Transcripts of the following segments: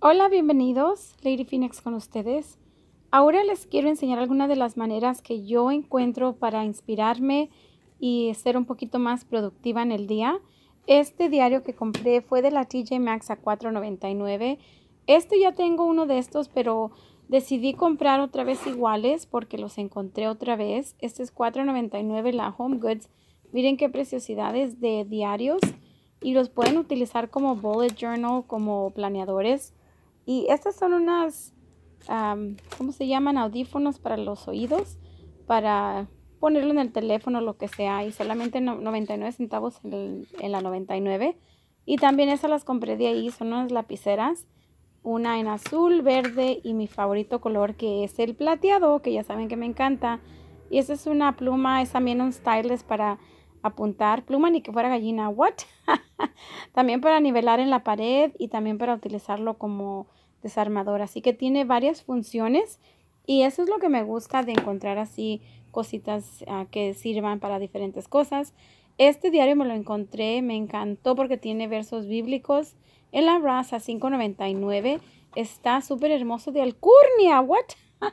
Hola, bienvenidos, Lady Phoenix con ustedes. Ahora les quiero enseñar algunas de las maneras que yo encuentro para inspirarme y ser un poquito más productiva en el día. Este diario que compré fue de la TJ Maxx a $4.99. Este ya tengo uno de estos, pero decidí comprar otra vez iguales porque los encontré otra vez. Este es $4.99 la Home Goods. Miren qué preciosidades de diarios y los pueden utilizar como bullet journal, como planeadores. Y estas son unas, ¿cómo se llaman? Audífonos para los oídos, para ponerlo en el teléfono, lo que sea, y solamente 99 centavos en, la 99. Y también esas las compré de ahí, son unas lapiceras, una en azul, verde y mi favorito color que es el plateado, que ya saben que me encanta. Y esa es una pluma, es también un stylus para apuntar pluma ni que fuera gallina. What? también para nivelar en la pared y también para utilizarlo como desarmador. Así que tiene varias funciones y eso es lo que me gusta de encontrar así cositas ah, que sirvan para diferentes cosas. Este diario me lo encontré, me encantó porque tiene versos bíblicos en la raza 599. Está súper hermoso de alcurnia. What?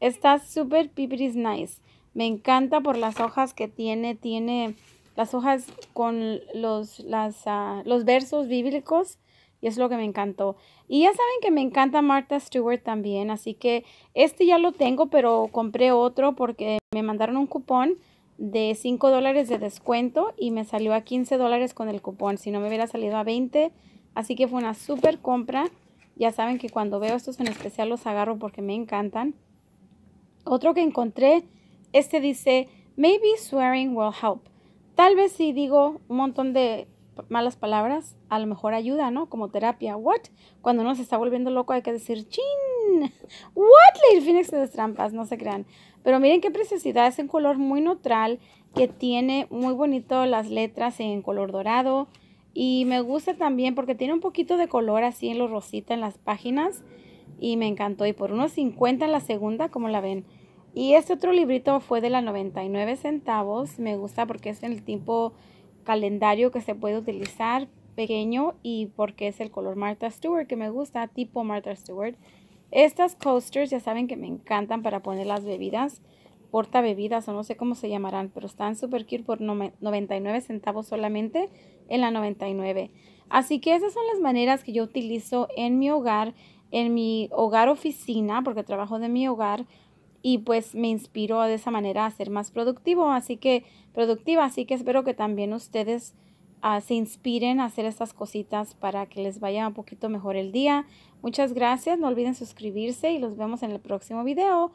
Está súper pipiris nice. Me encanta por las hojas que tiene, tiene las hojas con los, ah, los versos bíblicos y es lo que me encantó. Y ya saben que me encanta Martha Stewart también, así que este ya lo tengo, pero compré otro porque me mandaron un cupón de 5 dólares de descuento y me salió a 15 dólares con el cupón, si no me hubiera salido a 20, así que fue una súper compra. Ya saben que cuando veo estos en especial los agarro porque me encantan. Otro que encontré este dice, maybe swearing will help. Tal vez si digo un montón de malas palabras, a lo mejor ayuda, ¿no? Como terapia. What? Cuando uno se está volviendo loco hay que decir, chin. What? Little Phoenix de trampas, no se crean. Pero miren qué preciosidad, es un color muy neutral que tiene muy bonito las letras en color dorado. Y me gusta también porque tiene un poquito de color así en lo rosita en las páginas. Y me encantó. Y por unos 50 en la segunda, como la ven. Y este otro librito fue de la 99 centavos. Me gusta porque es el tipo calendario que se puede utilizar pequeño y porque es el color Martha Stewart que me gusta, tipo Martha Stewart. Estas coasters ya saben que me encantan para poner las bebidas, porta bebidas o no sé cómo se llamarán, pero están super cute por 99 centavos solamente en la 99. Así que esas son las maneras que yo utilizo en mi hogar, en mi hogar oficina, porque trabajo de mi hogar y pues me inspiró de esa manera a ser más productivo, así que productiva, así que espero que también ustedes ah, se inspiren a hacer estas cositas para que les vaya un poquito mejor el día. Muchas gracias, no olviden suscribirse y los vemos en el próximo video.